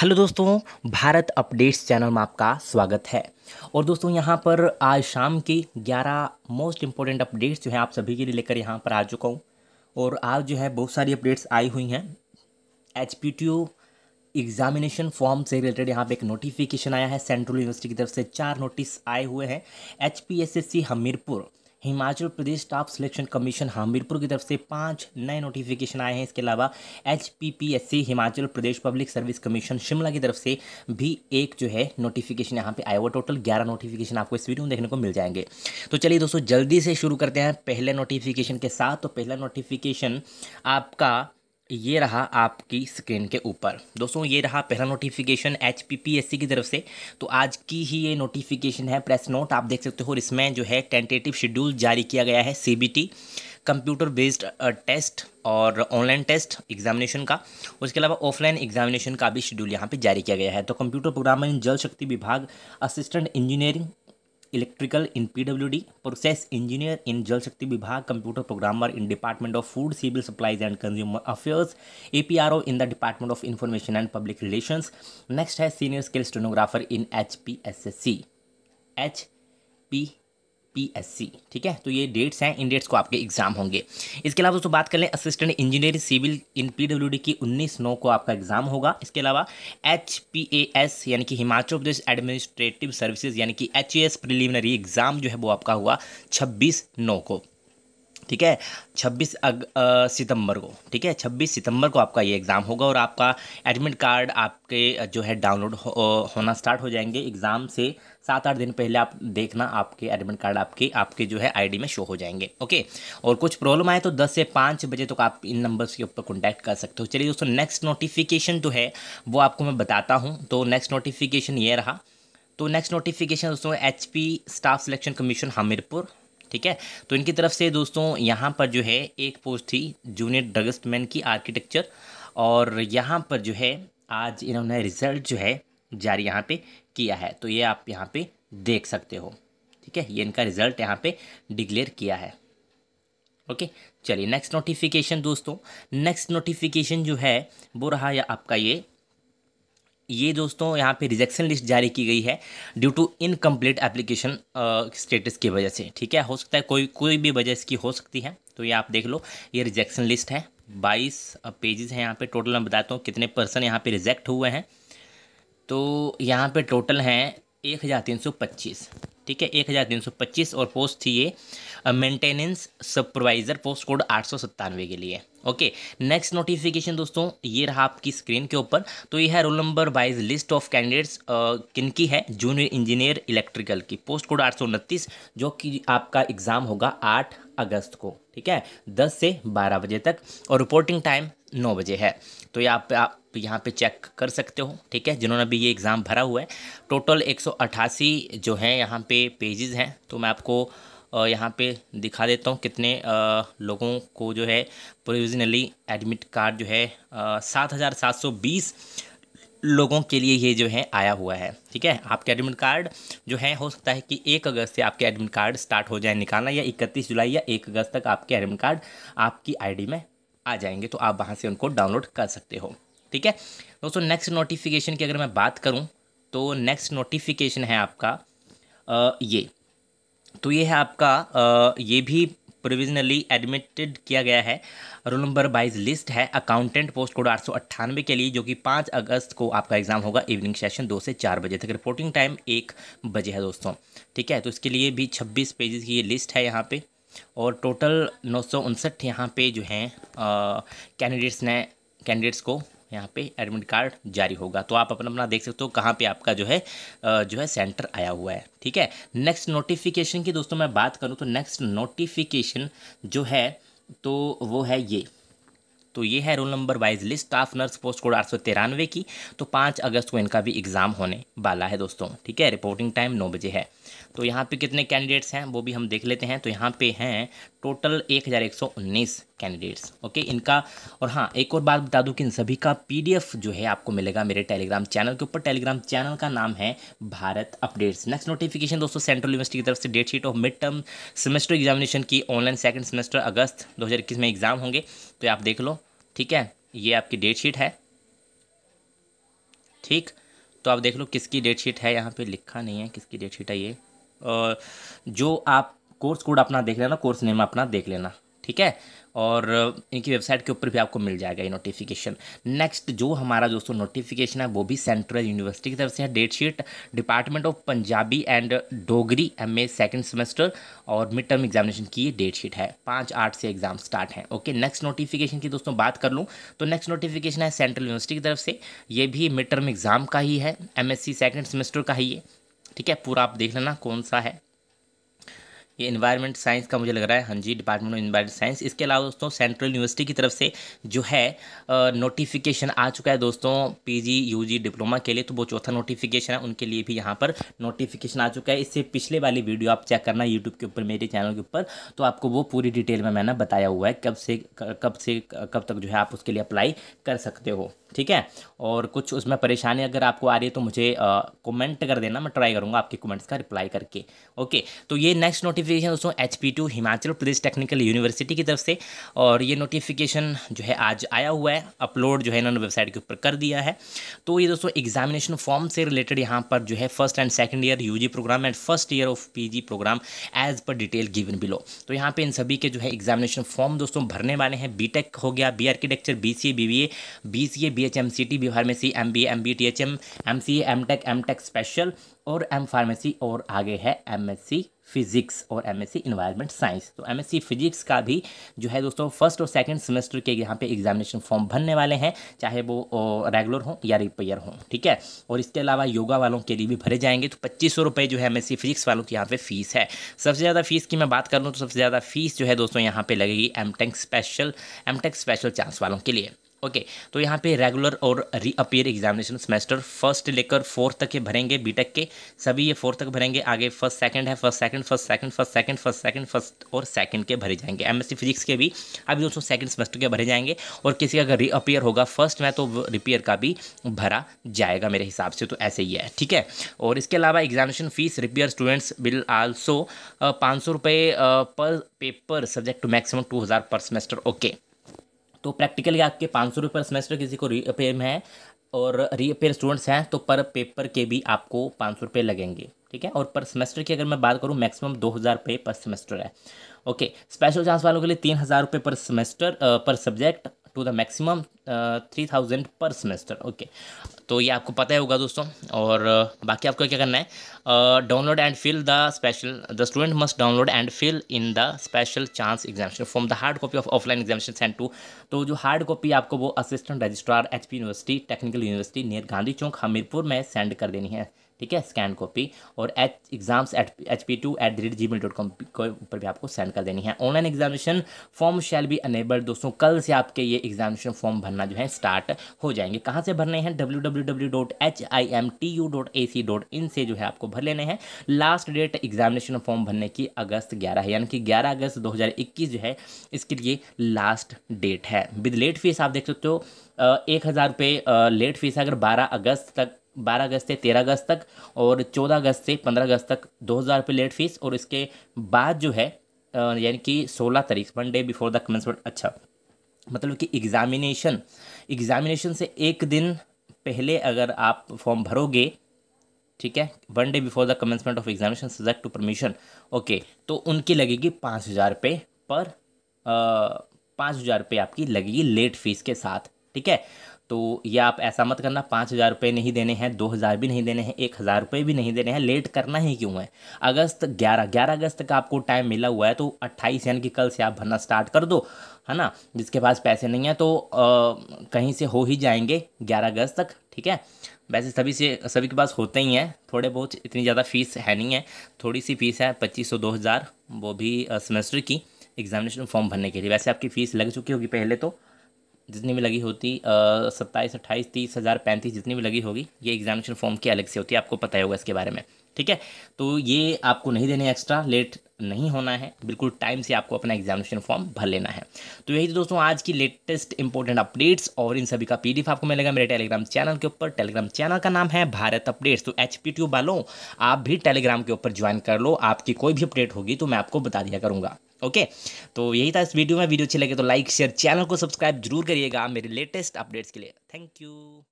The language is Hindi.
हेलो दोस्तों भारत अपडेट्स चैनल में आपका स्वागत है और दोस्तों यहाँ पर आज शाम के 11 मोस्ट इम्पोर्टेंट अपडेट्स जो हैं आप सभी के लिए लेकर यहाँ पर आ चुका हूँ और आज जो है बहुत सारी अपडेट्स आई हुई हैं H P T examination form से रिलेटेड यहाँ पे एक नोटिफिकेशन आया है सेंट्रल यूनिवर्सिटी की तरफ से चार नोटिस आए हुए हैं H P S S C Hamirpur Himachal Pradesh staff selection commission Hamirpur की तरफ से पाँच नए नोटिफिकेशन आए हैं इसके अलावा H Himachal Pradesh public service commission Shimla की तरफ से भी एक जो है नोटिफिकेशन यहाँ पे आया हुआ टोटल ग्यारह नोटिफिकेशन आपको इस वीडियो में देखने को मिल जाएंगे तो चलिए दोस्तों जल्दी से शुरू करते हैं पहले नोटिफिकेशन के साथ तो पहला नोटिफिकेशन आपका ये रहा आपकी स्क्रीन के ऊपर दोस्तों ये रहा पहला नोटिफिकेशन एच की तरफ से तो आज की ही ये नोटिफिकेशन है प्रेस नोट आप देख सकते हो और इसमें जो है टेंटेटिव शेड्यूल जारी किया गया है सी कंप्यूटर बेस्ड टेस्ट और ऑनलाइन टेस्ट एग्जामिनेशन का उसके अलावा ऑफलाइन एग्जामिनेशन का भी शेड्यूल यहाँ पे जारी किया गया है तो computer programming Jal Shakti Vibhag assistant engineering electrical in PWD process engineer in Jal Shakti Vibhag computer programmer in department of food civil supplies and consumer affairs A P R O in the department of information and public relation next है senior skill stenographer in H P S S C H P PSC ठीक है तो ये डेट्स हैं इन डेट्स को आपके एग्जाम होंगे इसके अलावा दोस्तों बात कर लें assistant engineer civil in PWD की 19 नौ को आपका एग्जाम होगा इसके अलावा एच यानी कि हिमाचल प्रदेश एडमिनिस्ट्रेटिव सर्विसेज यानी कि एच प्रिलिमिनरी एग्जाम जो है वो आपका हुआ छब्बीस नौ को ठीक है 26 अग, आ, सितंबर को ठीक है 26 सितंबर को आपका ये एग्ज़ाम होगा और आपका एडमिट कार्ड आपके जो है डाउनलोड हो, होना स्टार्ट हो जाएंगे एग्ज़ाम से सात आठ दिन पहले आप देखना आपके एडमिट कार्ड आपके आपके जो है आईडी में शो हो जाएंगे ओके और कुछ प्रॉब्लम आए तो दस से पाँच बजे तक तो आप इन नंबर्स के ऊपर कॉन्टैक्ट कर सकते हो चलिए दोस्तों नेक्स्ट नोटिफिकेशन जो है वो आपको मैं बताता हूँ तो नेक्स्ट नोटिफिकेशन ये रहा तो नेक्स्ट नोटिफिकेशन दोस्तों H staff selection commission Hamirpur ठीक है तो इनकी तरफ से दोस्तों यहाँ पर जो है एक पोस्ट थी जूनियर ड्रगस्टमैन की आर्किटेक्चर और यहाँ पर जो है आज इन्होंने रिजल्ट जो है जारी यहाँ पे किया है तो ये आप यहाँ पे देख सकते हो ठीक है ये इनका रिजल्ट यहाँ पे डिक्लेयर किया है ओके चलिए नेक्स्ट नोटिफिकेशन दोस्तों नेक्स्ट नोटिफिकेशन जो है वो रहा या आपका ये ये दोस्तों यहाँ पे रिजेक्शन लिस्ट जारी की गई है due to incomplete application status की वजह से ठीक है हो सकता है कोई कोई भी वजह इसकी हो सकती है तो ये आप देख लो ये रिजेक्शन लिस्ट है बाईस पेजेस हैं यहाँ पे टोटल मैं बताता हूँ कितने पर्सन यहाँ पे रिजेक्ट हुए हैं तो यहाँ पे टोटल हैं एक हज़ार तीन सौ पच्चीस ठीक है एक हज़ार तीन सौ पच्चीस और पोस्ट थी ये मेंटेनेंस सुपरवाइज़र पोस्ट कोड आठ सौ सत्तानवे के लिए ओके नेक्स्ट नोटिफिकेशन दोस्तों ये रहा आपकी स्क्रीन के ऊपर तो ये है roll number wise list of candidates किन की है जूनियर इंजीनियर इलेक्ट्रिकल की पोस्ट कोड आठ जो कि आपका एग्ज़ाम होगा आठ अगस्त को ठीक है दस से बारह बजे तक और रिपोर्टिंग टाइम नौ बजे है तो ये आप आप यहाँ पे चेक कर सकते हो ठीक है जिन्होंने अभी ये एग्ज़ाम भरा हुआ है टोटल एक जो है यहाँ पे पेजेज हैं तो मैं आपको यहाँ पे दिखा देता हूँ कितने लोगों को जो है प्रोविजनली एडमिट कार्ड जो है सात हज़ार सात सौ बीस लोगों के लिए ये जो है आया हुआ है ठीक है आपके एडमिट कार्ड जो है हो सकता है कि एक अगस्त से आपके एडमिट कार्ड स्टार्ट हो जाए निकालना या इकतीस जुलाई या एक अगस्त तक आपके एडमिट कार्ड आपकी आईडी में आ जाएंगे तो आप वहाँ से उनको डाउनलोड कर सकते हो ठीक है दोस्तों नेक्स्ट नोटिफिकेशन की अगर मैं बात करूँ तो नेक्स्ट नोटिफिकेशन है आपका आ, ये तो ये है आपका ये भी प्रोविजनली एडमिटेड किया गया है रोल नंबर बाईस लिस्ट है अकाउंटेंट पोस्ट कोड आठ सौ अट्ठानवे के लिए जो कि पाँच अगस्त को आपका एग्ज़ाम होगा इवनिंग सेशन दो से चार बजे तक रिपोर्टिंग टाइम एक बजे है दोस्तों ठीक है तो इसके लिए भी छब्बीस पेजेस की ये लिस्ट है यहाँ पे और टोटल नौ सौ उनसठ यहाँ पे जो हैं कैंडिडेट्स ने कैंडिडेट्स को यहाँ पे एडमिट कार्ड जारी होगा तो आप अपना अपना देख सकते हो कहाँ पे आपका जो है जो है सेंटर आया हुआ है ठीक है नेक्स्ट नोटिफिकेशन की दोस्तों मैं बात करूँ तो नेक्स्ट नोटिफिकेशन जो है तो वो है ये तो ये है roll number wise list of nurse post code आठ सौ तिरानवे की तो पाँच अगस्त को इनका भी एग्ज़ाम होने वाला है दोस्तों ठीक है रिपोर्टिंग टाइम नौ बजे है तो यहाँ पे कितने कैंडिडेट्स हैं वो भी हम देख लेते हैं तो यहाँ पे हैं टोटल एक हज़ार एक सौ उन्नीस कैंडिडेट्स ओके इनका और हाँ एक और बात बता दूँ कि इन सभी का पी जो है आपको मिलेगा मेरे टेलीग्राम चैनल के ऊपर टेलीग्राम चैनल का नाम है भारत अपडेट्स नेक्स्ट नोटिफिकेशन दोस्तों सेंट्रल यूनिवर्सिटी की तरफ से date sheet of mid term semester examination की ऑनलाइन सेकंड सेमेस्टर अगस्त 2021 में एग्जाम होंगे तो आप देख लो ठीक है ये आपकी डेट शीट है ठीक तो आप देख लो किसकी डेट शीट है यहाँ पे लिखा नहीं है किसकी डेट शीट है ये और जो आप कोर्स कोड अपना देख लेना कोर्स नेम अपना देख लेना ठीक है और इनकी वेबसाइट के ऊपर भी आपको मिल जाएगा ये नोटिफिकेशन नेक्स्ट जो हमारा दोस्तों नोटिफिकेशन है वो भी सेंट्रल यूनिवर्सिटी की तरफ से है date sheet department of Punjabi and Dogri M A second semester और मिड टर्म एग्जामिनेशन की डेट शीट है पाँच आठ से एग्जाम स्टार्ट है ओके नेक्स्ट नोटिफिकेशन की दोस्तों बात कर लूँ तो नेक्स्ट नोटिफिकेशन है सेंट्रल यूनिवर्सिटी की तरफ से ये भी मिड टर्म एग्जाम का ही है एम एस सेकेंड सेमेस्टर का ही है ठीक है पूरा आप देख लेना कौन सा है ये इन्वायरमेंट साइंस का मुझे लग रहा है हाँ जी डिपार्टमेंट ऑफ इन्वायरमेंट साइंस इसके अलावा दोस्तों सेंट्रल यूनिवर्सिटी की तरफ से जो है नोटिफिकेशन आ चुका है दोस्तों पीजी यूजी डिप्लोमा के लिए तो वो चौथा नोटिफिकेशन है उनके लिए भी यहाँ पर नोटिफिकेशन आ चुका है इससे पिछले वाली वीडियो आप चेक करना यूट्यूब के ऊपर मेरे चैनल के ऊपर तो आपको वो पूरी डिटेल में मैंने बताया हुआ है कब से कब से कब तक जो है आप उसके लिए अप्लाई कर सकते हो ठीक है और कुछ उसमें परेशानी अगर आपको आ रही है तो मुझे कमेंट कर देना मैं ट्राई करूँगा आपके कमेंट्स का रिप्लाई करके ओके तो ये नेक्स्ट नोटिफिकेशन दोस्तों एच पी टू हिमाचल प्रदेश टेक्निकल यूनिवर्सिटी की तरफ से और ये नोटिफिकेशन जो है आज आया हुआ है अपलोड जो है इन्होंने वेबसाइट के ऊपर कर दिया है तो ये दोस्तों एग्जामिनेशन फॉर्म से रिलेटेड यहाँ पर जो है first and second year U program and first year of P program as per detail given below तो यहाँ पर इन सभी के जो है एग्जामिनेशन फॉर्म दोस्तों भरने वाले हैं बी हो गया B architecture B C A B B A B C A B B H M C T B pharmacy M B M B T H M M C M tech M tech special और एम फार्मेसी और आगे है एम एस सी फिजिक्स और M S C environment science तो एम एस सी फिजिक्स का भी जो है दोस्तों फर्स्ट और सेकंड सेमेस्टर के यहाँ पे एग्जामिनेशन फॉर्म भरने वाले हैं चाहे वो रेगुलर हों या रिपेयर हों ठीक है और इसके अलावा योगा वालों के लिए भी भरे जाएंगे तो पच्चीस सौ रुपये जो है एम एस सी फिजिक्स वालों की यहाँ पे फ़ीस है सबसे ज़्यादा फीस की मैं बात कर लूँ तो सबसे ज़्यादा फीस जो है दोस्तों यहाँ पर लगेगी M tech special M tech special chance वालों के लिए ओके okay, तो यहाँ पे रेगुलर और अपीयर एग्जामिनेशन सेमेस्टर फर्स्ट लेकर फोर्थ तक के भरेंगे बीटेक के सभी ये फोर्थ तक भरेंगे आगे फर्स्ट सेकंड है first second first second first second first second first और सेकंड के भरे जाएंगे एमएससी फिजिक्स के भी अभी दोस्तों सेकंड सेमेस्टर के भरे जाएंगे और किसी का अगर रीअपियर होगा फर्स्ट में तो रिपेयर का भी भरा जाएगा मेरे हिसाब से तो ऐसे ही है ठीक है और इसके अलावा examination fees repair students will also पाँच सौ रुपये per paper subject to maximum two हज़ार पर सेमेस्टर ओके तो प्रैक्टिकली आपके पाँच सौ रुपये पर सेमेस्टर किसी को रीपेयर में है और रीअपेयर स्टूडेंट्स हैं तो पर पेपर के भी आपको पाँच सौ रुपये लगेंगे ठीक है और पर सेमेस्टर की अगर मैं बात करूँ मैक्सिमम दो हज़ार रुपये पर सेमेस्टर है ओके स्पेशल चांस वालों के लिए तीन हज़ार रुपये per semester per subject to the maximum three thousand per semester okay तो ये आपको पता ही होगा दोस्तों और uh, बाकी आपको क्या करना है download and fill the special the student must download and fill in the special chance examination from the hard copy of offline examination send to तो जो हार्ड कॉपी आपको वो assistant registrar H university technical university near Gandhi Chowk Hamirpur में सेंड कर देनी है ठीक है स्कैन कॉपी और H exams at H P two at the rate Gmail dot com के ऊपर भी आपको सेंड कर देनी है ऑनलाइन एग्जामिनेशन फॉर्म शैल भी अनेबल दोस्तों कल से आपके ये एग्जामिनेशन फॉर्म भरना जो है स्टार्ट हो जाएंगे कहाँ से भरने हैं W W W dot H I M T U dot A C dot in से जो है आपको भर लेने हैं लास्ट डेट एग्जामिनेशन फॉर्म भरने की अगस्त ग्यारह है यानी कि ग्यारह अगस्त दो हज़ार इक्कीस जो है इसके लिए लास्ट डेट है विद लेट फीस आप देख सकते हो एक हज़ार रुपये लेट फीस है अगर बारह अगस्त तक बारह अगस्त से तेरह अगस्त तक और चौदह अगस्त से पंद्रह अगस्त तक दो हज़ार रुपये लेट फीस और इसके बाद जो है यानी कि सोलह तारीख one day before the commencement अच्छा मतलब कि एग्ज़ामिनेशन एग्ज़ामिनेशन से एक दिन पहले अगर आप फॉर्म भरोगे ठीक है one day before the commencement of examination subject to permission okay तो उनकी लगेगी पाँच हज़ार रुपये पर पाँच हज़ार रुपये आपकी लगेगी लेट फीस के साथ ठीक है तो ये आप ऐसा मत करना पाँच हज़ार रुपये नहीं देने हैं दो हज़ार भी नहीं देने हैं एक हज़ार रुपये भी नहीं देने हैं लेट करना ही क्यों है अगस्त ग्यारह ग्यारह अगस्त तक आपको टाइम मिला हुआ है तो अट्ठाईस यानी कि कल से आप भरना स्टार्ट कर दो है ना जिसके पास पैसे नहीं हैं तो आ, कहीं से हो ही जाएंगे ग्यारह अगस्त तक ठीक है वैसे सभी से सभी के पास होते ही हैं थोड़े बहुत इतनी ज़्यादा फीस है नहीं है थोड़ी सी फीस है पच्चीस सौ दो हज़ार वो भी सेमेस्टर की एग्जामिनेशन फॉर्म भरने के लिए वैसे आपकी फ़ीस लग चुकी होगी पहले तो जितनी भी लगी होती सत्ताईस अट्ठाईस तीस हज़ार पैंतीस जितनी भी लगी होगी ये एग्जामिनेशन फॉर्म की अलग से होती है आपको पता ही होगा इसके बारे में ठीक है तो ये आपको नहीं देने एक्स्ट्रा लेट नहीं होना है बिल्कुल टाइम से आपको अपना एग्जामिनेशन फॉर्म भर लेना है तो यही तो दोस्तों आज की लेटेस्ट इंपॉर्टेंट अपडेट्स और इन सभी का पीडीएफ आपको मिलेगा मेरे टेलीग्राम चैनल के ऊपर टेलीग्राम चैनल का नाम है भारत अपडेट्स तो एच पी वालों आप भी टेलीग्राम के ऊपर ज्वाइन कर लो आपकी कोई भी अपडेट होगी तो मैं आपको बता दिया करूँगा ओके तो यही था इस वीडियो में वीडियो अच्छी लगे तो लाइक शेयर चैनल को सब्सक्राइब जरूर करिएगा मेरे लेटेस्ट अपडेट्स के लिए थैंक यू